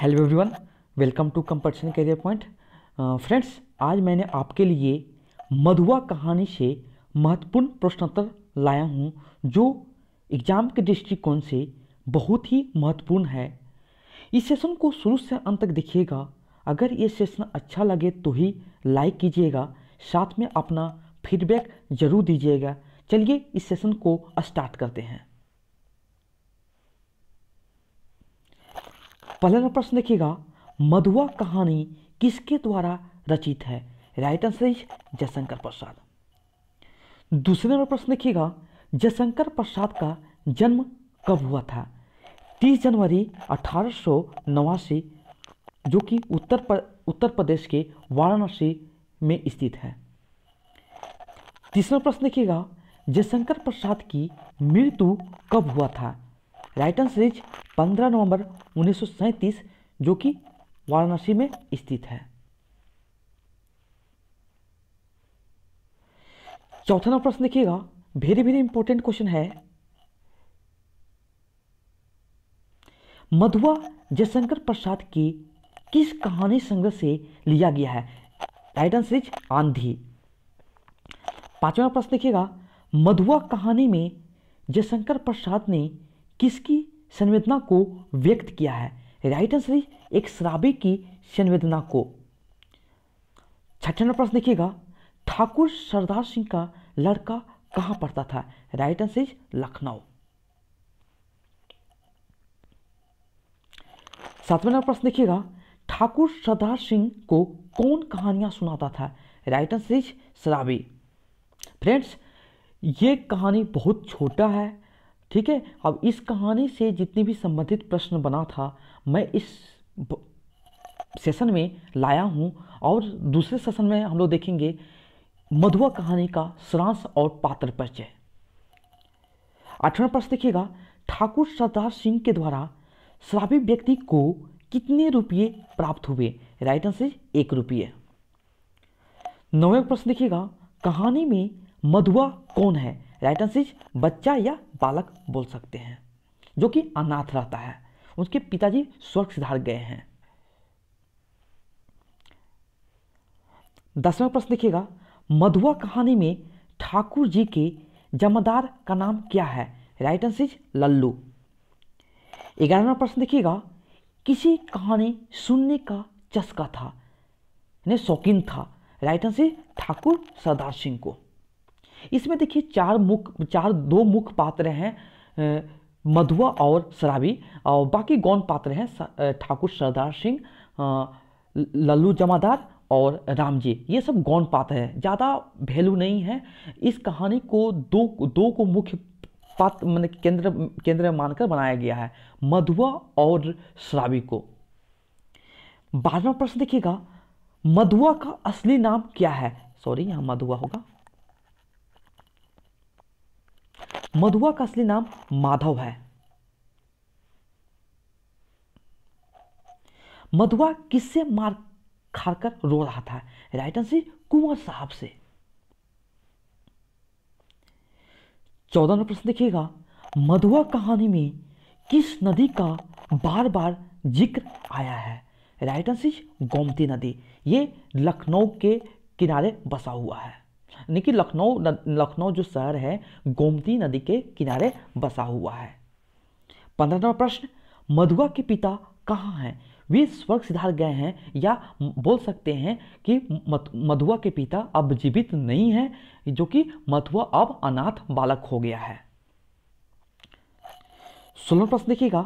hello everyone welcome to Competition Career Point friends आज मैंने आपके लिए मधुआ कहानी से महत्वपूर्ण प्रश्नोत्तर लाया हूँ जो एग्जाम के दृष्टिकोण से बहुत ही महत्वपूर्ण है इस सेशन को शुरू से अंत तक देखिएगा अगर ये सेशन अच्छा लगे तो ही लाइक कीजिएगा साथ में अपना फीडबैक ज़रूर दीजिएगा चलिए इस सेशन को स्टार्ट करते हैं पहला नंबर प्रश्न देखिएगा मधुआ कहानी किसके द्वारा रचित है right answer is Jaishankar Prasad दूसरे नंबर प्रश्न देखिएगा जयशंकर प्रसाद का जन्म कब हुआ था 30 जनवरी अठारह जो कि उत्तर पर, उत्तर प्रदेश के वाराणसी में स्थित है तीसरा प्रश्न देखिएगा जयशंकर प्रसाद की मृत्यु कब हुआ था राइट आंसर इज पंद्रह नवंबर उन्नीस जो कि वाराणसी में स्थित है चौथा नंबर प्रश्न देखिएगा वेरी वेरी इंपॉर्टेंट क्वेश्चन है मधुआ जयशंकर प्रसाद की किस कहानी संग्रह से लिया गया है राइट आंसर इज आंधी पांचवा प्रश्न देखिएगा मधुआ कहानी में जयशंकर प्रसाद ने किसकी संवेदना को व्यक्त किया है राइट आंसर इज एक शराबी की संवेदना को छठे नंबर प्रश्न देखिएगा ठाकुर सरदार सिंह का लड़का कहां पढ़ता था राइट आंसर इज लखनऊ सातवें नंबर प्रश्न देखिएगा ठाकुर सरदार सिंह को कौन कहानियां सुनाता था right answer is Sharabi friends ये कहानी बहुत छोटा है ठीक है अब इस कहानी से जितनी भी संबंधित प्रश्न बना था मैं इस सेशन में लाया हूँ और दूसरे सेशन में हम लोग देखेंगे मधुआ कहानी का सारांश और पात्र परिचय अठारह प्रश्न देखिएगा ठाकुर सरदार सिंह के द्वारा शराबी व्यक्ति को कितने रुपये प्राप्त हुए राइट आंसर एक रुपये नौवें प्रश्न देखिएगा कहानी में मधुआ कौन है राइट आंसर इज बच्चा या बालक बोल सकते हैं जो कि अनाथ रहता है उसके पिताजी स्वर्ग सिधार गए हैं दसवें प्रश्न देखिएगा मधुआ कहानी में ठाकुर जी के जमादार का नाम क्या है राइट आंसर इज लल्लू ग्यारहवा प्रश्न देखिएगा किसी कहानी सुनने का चस्का था शौकीन था राइट आंसर ठाकुर सरदार सिंह को इसमें देखिए चार मुख चार दो मुख पात्र हैं मधुआ और शराबी और बाकी गौन पात्र हैं ठाकुर सरदार सिंह लल्लू जमादार और राम जी ये सब गौन पात्र हैं ज़्यादा वैल्यू नहीं है इस कहानी को दो दो को मुख्य पात्र मैंने केंद्र केंद्र मानकर बनाया गया है मधुआ और शराबी को बारहवा प्रश्न देखिएगा मधुआ का असली नाम क्या है सॉरी यहाँ मधुआ होगा मधुआ का असली नाम माधव है मधुआ किससे मार खाकर रो रहा था राइट आंसर कुंवर साहब से चौदह नंबर प्रश्न देखिएगा मधुआ कहानी में किस नदी का बार बार जिक्र आया है राइट आंसर गोमती नदी ये लखनऊ के किनारे बसा हुआ है यानी कि लखनऊ लखनऊ जो शहर है गोमती नदी के किनारे बसा हुआ है पंद्रहवा प्रश्न मधुआ के पिता कहाँ हैं वे स्वर्ग सिधार गए हैं या बोल सकते हैं कि मधुआ के पिता अब जीवित नहीं हैं जो कि मधुआ अब अनाथ बालक हो गया है सोलह प्रश्न देखिएगा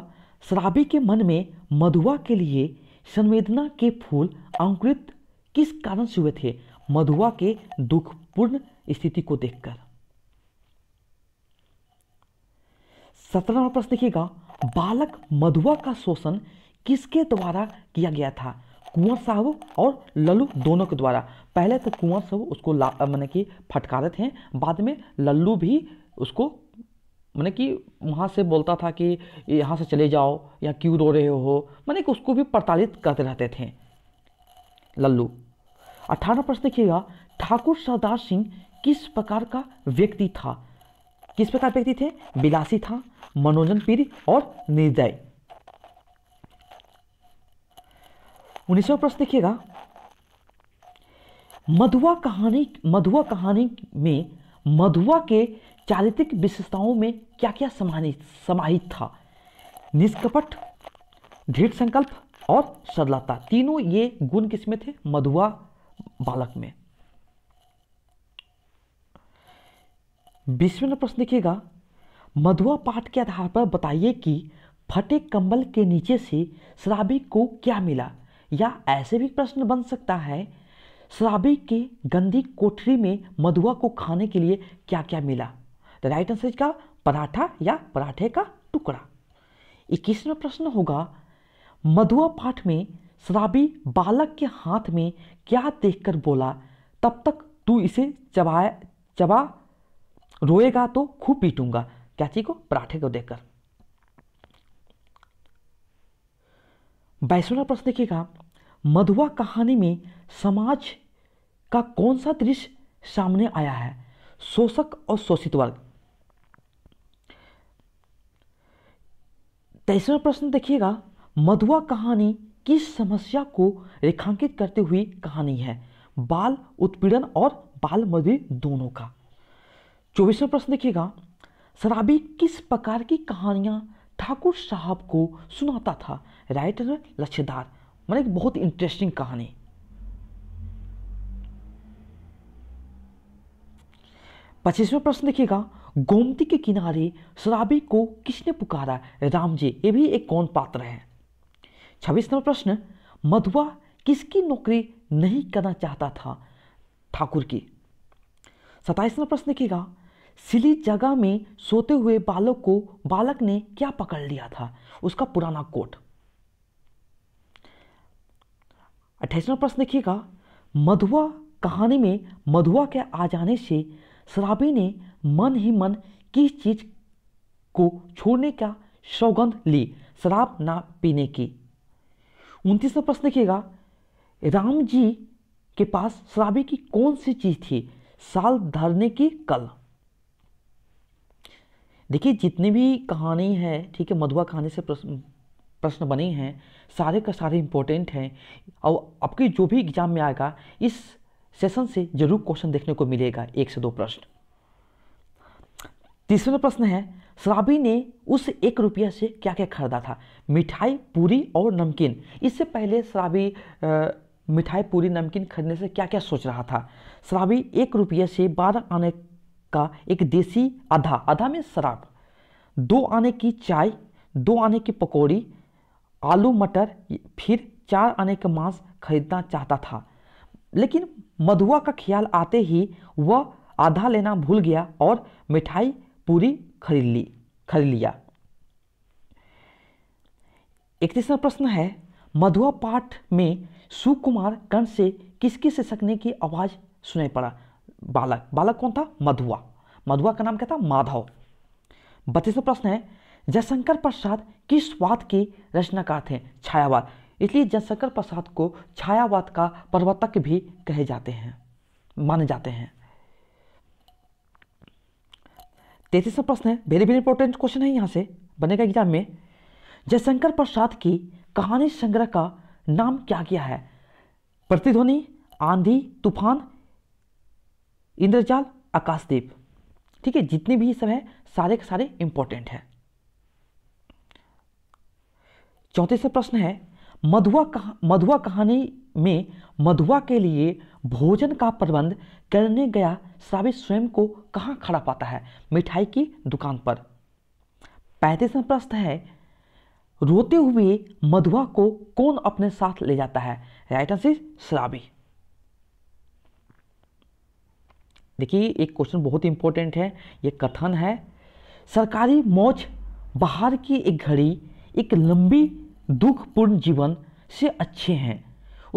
शराबी के मन में मधुआ के लिए संवेदना के फूल अंकुरित किस कारण से हुए थे मधुआ के दुख पूर्ण स्थिति को देखकर सत्रह प्रश्न देखिएगा बालक मधुआ का शोषण किसके द्वारा किया गया था कुंवर साहब और लल्लू दोनों के द्वारा पहले तो कुंवर साहब उसको मैंने कि फटकारे थे बाद में लल्लू भी उसको मैंने कि वहाँ से बोलता था कि यहाँ से चले जाओ या क्यों रो रहे हो मैंने कि उसको भी प्रताड़ित करते रहते थे लल्लू अठारह प्रश्न देखिएगा ठाकुर सरदार सिंह किस प्रकार का व्यक्ति था किस प्रकार व्यक्ति थे विलासी था मनोरंजन पीर और निर्दय उन्नीसवा प्रश्न देखिएगा मधुआ कहानी मधुआ कहानी में मधुआ के चारित्रिक विशेषताओं में क्या क्या समाहित समाहित था निष्कपट दृढ़ संकल्प और सरलता तीनों ये गुण किसमें थे मधुआ बालक में बीसवें नंबर प्रश्न देखिएगा मधुआ पाठ के आधार पर बताइए कि फटे कंबल के नीचे से शराबी को क्या मिला या ऐसे भी प्रश्न बन सकता है शराबी के गंदी कोठरी में मधुआ को खाने के लिए क्या क्या मिला तो राइट आंसर का पराठा या पराठे का टुकड़ा इक्कीसवा प्रश्न होगा मधुआ पाठ में शराबी बालक के हाथ में क्या देखकर बोला तब तक तू इसे चबाया चबा रोएगा तो खूब पीटूंगा क्या चीज को पराठे को देखकर बाईसवा प्रश्न देखिएगा मधुआ कहानी में समाज का कौन सा दृश्य सामने आया है शोषक और शोषित वर्ग तेईसवा प्रश्न देखिएगा मधुआ कहानी किस समस्या को रेखांकित करते हुए कहानी है बाल उत्पीड़न और बाल मजदूरी दोनों का चौबीसवा प्रश्न देखिएगा शराबी किस प्रकार की कहानियां ठाकुर साहब को सुनाता था राइटर है लच्छेदार मैंने एक बहुत इंटरेस्टिंग कहानी पच्चीसवें प्रश्न देखिएगा गोमती के किनारे शराबी को किसने पुकारा राम जी ये भी एक कौन पात्र है छब्बीस नंबर प्रश्न मधुआ किसकी नौकरी नहीं करना चाहता था ठाकुर की सताइस नंबर प्रश्न देखिएगा सिली जगह में सोते हुए बालक को बालक ने क्या पकड़ लिया था उसका पुराना कोट अट्ठाईसवा प्रश्न देखिएगा मधुआ कहानी में मधुआ के आ जाने से शराबी ने मन ही मन किस चीज को छोड़ने का सौगंध ली शराब ना पीने की उनतीसवा प्रश्न देखिएगा राम जी के पास शराबी की कौन सी चीज थी साल धरने की कल देखिए जितनी भी कहानी है ठीक है मधुआ कहानी से प्रश्न प्रश्न बने हैं सारे का सारे इम्पोर्टेंट हैं और आपके जो भी एग्ज़ाम में आएगा इस सेशन से जरूर क्वेश्चन देखने को मिलेगा एक से दो प्रश्न तीसरा प्रश्न है शराबी ने उस एक रुपया से क्या क्या खरीदा था मिठाई पूरी और नमकीन इससे पहले शराबी मिठाई पूरी नमकीन खरीदने से क्या क्या सोच रहा था शराबी एक रुपये से बारह आने का एक देसी आधा आधा में शराब दो आने की चाय दो आने की पकौड़ी आलू मटर फिर चार आने का मांस खरीदना चाहता था लेकिन मधुआ का ख्याल आते ही वह आधा लेना भूल गया और मिठाई पूरी खरीद ली खरीद लिया तीसरा प्रश्न है मधुआ पाठ में सुकुमार कंठ से किसकी शिक्षक ने की आवाज़ सुनाई पड़ा बालक बालक कौन था मधुआ मधुआ का नाम क्या था माधव बत्तीसवा प्रश्न है जयशंकर प्रसाद किस वाद के रचनाकार थे छायावाद इसलिए जयशंकर प्रसाद को छायावाद का प्रवर्तक भी कहे जाते हैं माने जाते हैं तैतीसवा प्रश्न है वेरी वेरी इंपॉर्टेंट क्वेश्चन है यहाँ से बनेगा एग्जाम में जयशंकर प्रसाद की कहानी संग्रह का नाम क्या क्या है प्रतिध्वनि आंधी तूफान इंद्रजाल आकाशदीप ठीक है जितने भी सब है सारे के सारे इंपॉर्टेंट है चौथे से प्रश्न है मधुआ कहा मधुआ कहानी में मधुआ के लिए भोजन का प्रबंध करने गया साबित स्वयं को कहाँ खड़ा पाता है मिठाई की दुकान पर पैंतीसवा प्रश्न है रोते हुए मधुआ को कौन अपने साथ ले जाता है राइट आंसर श्राबी देखिए एक क्वेश्चन बहुत इंपॉर्टेंट है ये कथन है सरकारी मौज बाहर की एक घड़ी एक लंबी दुखपूर्ण जीवन से अच्छे हैं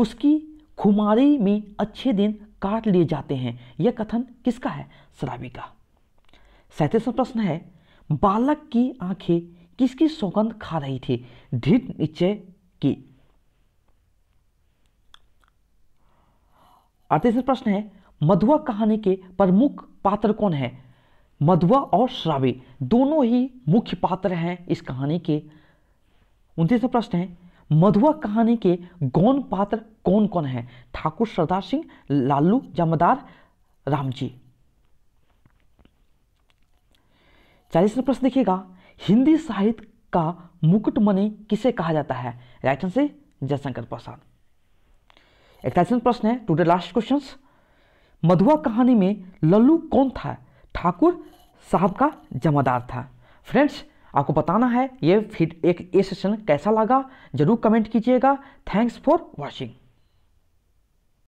उसकी खुमारी में अच्छे दिन काट लिए जाते हैं यह कथन किसका है शराबी का सैंतीसवा प्रश्न है बालक की आंखें किसकी सौगंध खा रही थी दृढ़ नीचे की अड़तीसवा प्रश्न है मधुआ कहानी के प्रमुख पात्र कौन है मधुआ और श्रावी दोनों ही मुख्य पात्र हैं इस कहानी के उनतीसवा प्रश्न है मधुआ कहानी के गौन पात्र कौन कौन है ठाकुर सरदार सिंह लालू जमदार रामजी चालीसवा प्रश्न देखिएगा हिंदी साहित्य का मुकुटमणि किसे कहा जाता है राइट आंसर जयशंकर प्रसाद इकतालीसवा प्रश्न है टूडे लास्ट क्वेश्चंस मधुआ कहानी में लल्लू कौन था ठाकुर साहब का जमादार था फ्रेंड्स आपको बताना है ये फिर एक ये सेशन कैसा लगा जरूर कमेंट कीजिएगा थैंक्स फॉर वॉचिंग